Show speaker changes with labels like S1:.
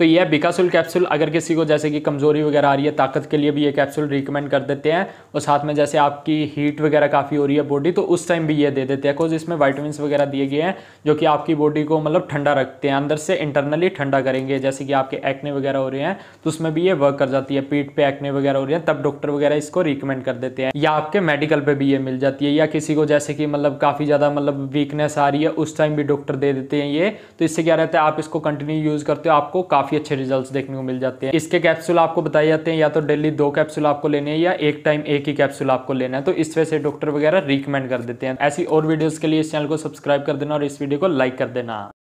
S1: तो यह बिकासुल कैप्सूल अगर किसी को जैसे कि कमज़ोरी वगैरह आ रही है ताकत के लिए भी ये कैप्सूल रिकमेंड कर देते हैं और साथ में जैसे आपकी हीट वगैरह काफ़ी हो रही है बॉडी तो उस टाइम भी ये दे देते हैं बिकॉज इसमें वाइटमिन वगैरह दिए गए हैं जो कि आपकी बॉडी को मतलब ठंडा रखते हैं अंदर से इंटरनली ठंडा करेंगे जैसे कि आपके एक्ने वगैरह हो रहे हैं तो उसमें भी ये वर्क कर जाती है पीठ पे एक्ने वगैरह हो रही है तब डॉक्टर वगैरह इसको रिकमेंड कर देते हैं या आपके मेडिकल पर भी ये मिल जाती है या किसी को जैसे कि मतलब काफ़ी ज़्यादा मतलब वीकनेस आ रही है उस टाइम भी डॉक्टर दे देते हैं ये तो इससे क्या रहता है आप इसको कंटिन्यू यूज़ करते हो आपको काफ़ी काफ़ी अच्छे रिजल्ट देखने को मिल जाते हैं इसके कैप्सूल आपको बताए जाते हैं या तो डेली दो कैप्सूल आपको लेने हैं या एक टाइम एक ही कैप्सूल आपको लेना है तो इस वजह से डॉक्टर वगैरह रिकमेंड कर देते हैं ऐसी और वीडियोज़ के लिए इस चैनल को सब्सक्राइब कर देना और इस वीडियो को लाइक कर देना